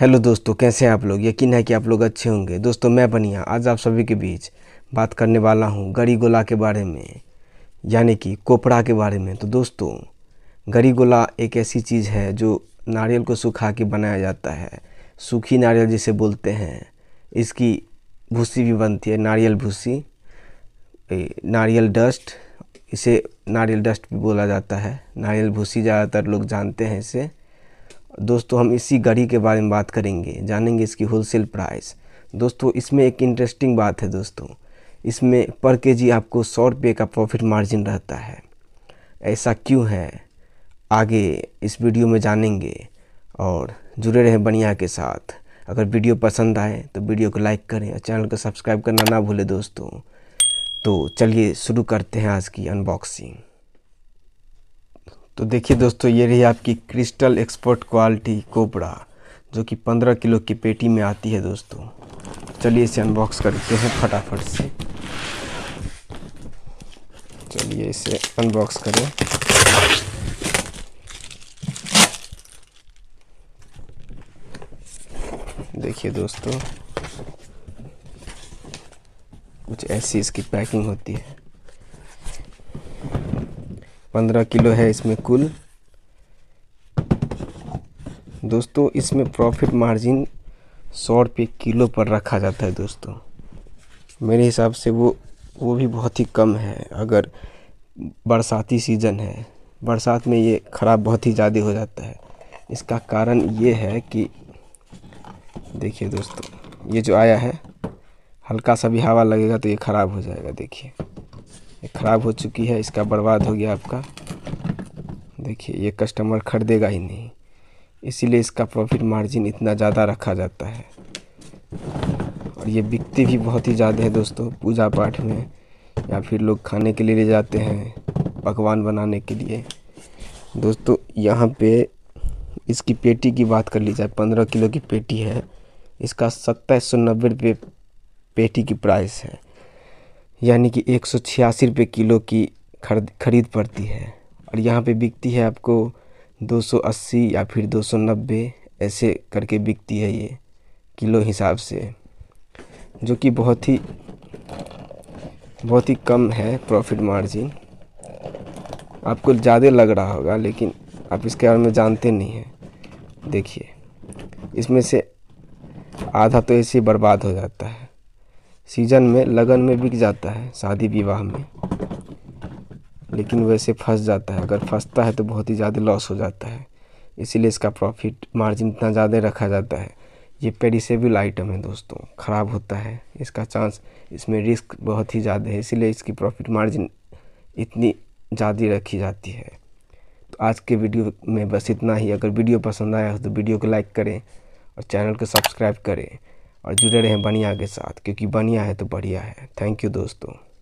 hello दोस्तों कैसे हैं आप लोग यकीन है कि आप लोग अच्छे होंगे दोस्तों मैं बनिया आज आप सभी के बीच बात करने वाला हूँ गरी गोला के बारे में यानी कि कोपड़ा के बारे में तो दोस्तों गरी गोला एक ऐसी चीज़ है जो नारियल को सुखा के बनाया जाता है सूखी नारियल जिसे बोलते हैं इसकी भूसी भी बनती है नारियल भूसी नारियल डस्ट इसे नारियल डस्ट भी बोला जाता है नारियल भूसी ज़्यादातर लोग जानते हैं इसे दोस्तों हम इसी गाड़ी के बारे में बात करेंगे जानेंगे इसकी होलसेल प्राइस दोस्तों इसमें एक इंटरेस्टिंग बात है दोस्तों इसमें पर के जी आपको सौ रुपये का प्रॉफिट मार्जिन रहता है ऐसा क्यों है आगे इस वीडियो में जानेंगे और जुड़े रहें बढ़िया के साथ अगर वीडियो पसंद आए तो वीडियो को लाइक करें और चैनल को सब्सक्राइब करना ना भूलें दोस्तों तो चलिए शुरू करते हैं आज की अनबॉक्सिंग तो देखिए दोस्तों ये रही आपकी क्रिस्टल एक्सपर्ट क्वालिटी कोपड़ा जो कि 15 किलो की पेटी में आती है दोस्तों चलिए इसे अनबॉक्स करते हैं फटाफट से चलिए इसे अनबॉक्स करें देखिए दोस्तों कुछ ऐसी इसकी पैकिंग होती है पंद्रह किलो है इसमें कुल दोस्तों इसमें प्रॉफिट मार्जिन सौ रुपये किलो पर रखा जाता है दोस्तों मेरे हिसाब से वो वो भी बहुत ही कम है अगर बरसाती सीज़न है बरसात में ये ख़राब बहुत ही ज़्यादा हो जाता है इसका कारण ये है कि देखिए दोस्तों ये जो आया है हल्का सा भी हवा लगेगा तो ये ख़राब हो जाएगा देखिए ख़राब हो चुकी है इसका बर्बाद हो गया आपका देखिए ये कस्टमर खरीदेगा ही नहीं इसीलिए इसका प्रॉफिट मार्जिन इतना ज़्यादा रखा जाता है और ये बिकती भी बहुत ही ज़्यादा है दोस्तों पूजा पाठ में या फिर लोग खाने के लिए ले जाते हैं पकवान बनाने के लिए दोस्तों यहाँ पे इसकी पेटी की बात कर ली जाए पंद्रह किलो की पेटी है इसका सत्ताईस सौ नब्बे रुपये पेटी की प्राइस है यानी कि एक सौ छियासी रुपये किलो की खरीद खरीद पड़ती है और यहाँ पे बिकती है आपको दो सौ अस्सी या फिर दो सौ नब्बे ऐसे करके बिकती है ये किलो हिसाब से जो कि बहुत ही बहुत ही कम है प्रॉफिट मार्जिन आपको ज़्यादा लग रहा होगा लेकिन आप इसके बारे में जानते नहीं हैं देखिए इसमें से आधा तो ऐसे ही बर्बाद हो जाता है सीज़न में लगन में बिक जाता है शादी विवाह में लेकिन वैसे फंस जाता है अगर फंसता है तो बहुत ही ज़्यादा लॉस हो जाता है इसीलिए इसका प्रॉफिट मार्जिन इतना ज़्यादा रखा जाता है ये पेरिसेबल आइटम है दोस्तों ख़राब होता है इसका चांस इसमें रिस्क बहुत ही ज़्यादा है इसीलिए इसकी प्रॉफिट मार्जिन इतनी ज़्यादा रखी जाती है तो आज के वीडियो में बस इतना ही अगर वीडियो पसंद आया हो तो वीडियो को लाइक करें और चैनल को सब्सक्राइब करें और जुड़े रहें बनिया के साथ क्योंकि बनिया है तो बढ़िया है थैंक यू दोस्तों